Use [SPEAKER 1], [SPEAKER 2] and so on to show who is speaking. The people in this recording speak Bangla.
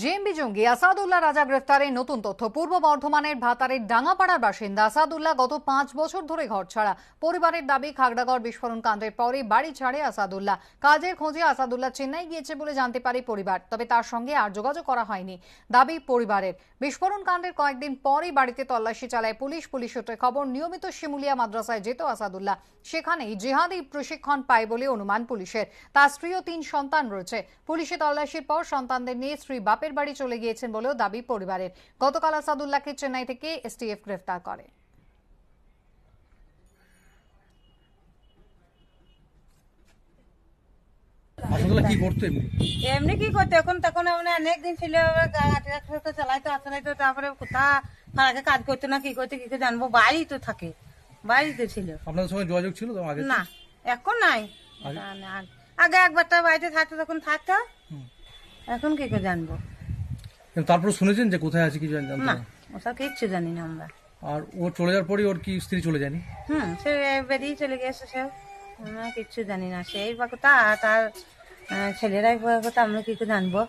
[SPEAKER 1] জিএমবি জঙ্গি আসাদুল্লাহ রাজা গ্রেফতারের নতুন তথ্য পূর্ব বর্ধমানের ভাতারের ডাঙাপাড়ার বাসিন্দা আসাদুল্লাহ গত পাঁচ বছর ধরে ঘর ছাড়া পরিবারের দাবি খাগড়াগড় বিস্ফোরণ কাণ্ডের পরে বাড়ি ছাড়ে আসাদুল্লাহ কাজের খোঁজে আসাদুল্লাহ চেন্নাই গিয়েছে বলে জানতে পারে পরিবার তবে তার সঙ্গে আর যোগাযোগ করা হয়নি দাবি পরিবারের বিস্ফোরণ কাণ্ডের কয়েকদিন পরেই বাড়িতে তল্লাশি চালায় পুলিশ পুলিশ সূত্রে খবর নিয়মিত শিমুলিয়া মাদ্রাসায় যেত আসাদুল্লাহ সেখানেই জেহাদি প্রশিক্ষণ পায় বলে অনুমান পুলিশের তার স্ত্রী ও তিন সন্তান রয়েছে পুলিশে তল্লাশির পর সন্তানদের নিয়ে স্ত্রী বাপ বাপের বাড়ি চলে গিয়েছেন বলেও দাবি পরিবারের গতকাল আসাদুল্লাহকে চেন্নাই থেকে এসটিএফ গ্রেফতার করে
[SPEAKER 2] এমনি কি করতে এখন তখন ছিল চালাইতো তারপরে ফারাকে কাজ করতো না কি করতে কি জানবো বাড়ি তো থাকে বাড়িতে ছিল আপনাদের
[SPEAKER 3] সঙ্গে যোগাযোগ ছিল না
[SPEAKER 2] এখন নাই আগে একবারটা বাড়িতে থাকতো তখন থাকতো এখন কি করে জানবো
[SPEAKER 3] তারপর শুনেছেন যে কোথায় আছে কিছু জানতাম না
[SPEAKER 2] ওসব কিচ্ছু জানি না আমরা
[SPEAKER 3] আর ও চলে যাওয়ার পরে ওর কি স্ত্রী চলে যায়নি
[SPEAKER 2] হুম সে বেরিয়ে চলে গেছে সে আমরা কিচ্ছু জানি না সেই বা কোথা তার ছেলেরাই কোথা আমরা কি জানবো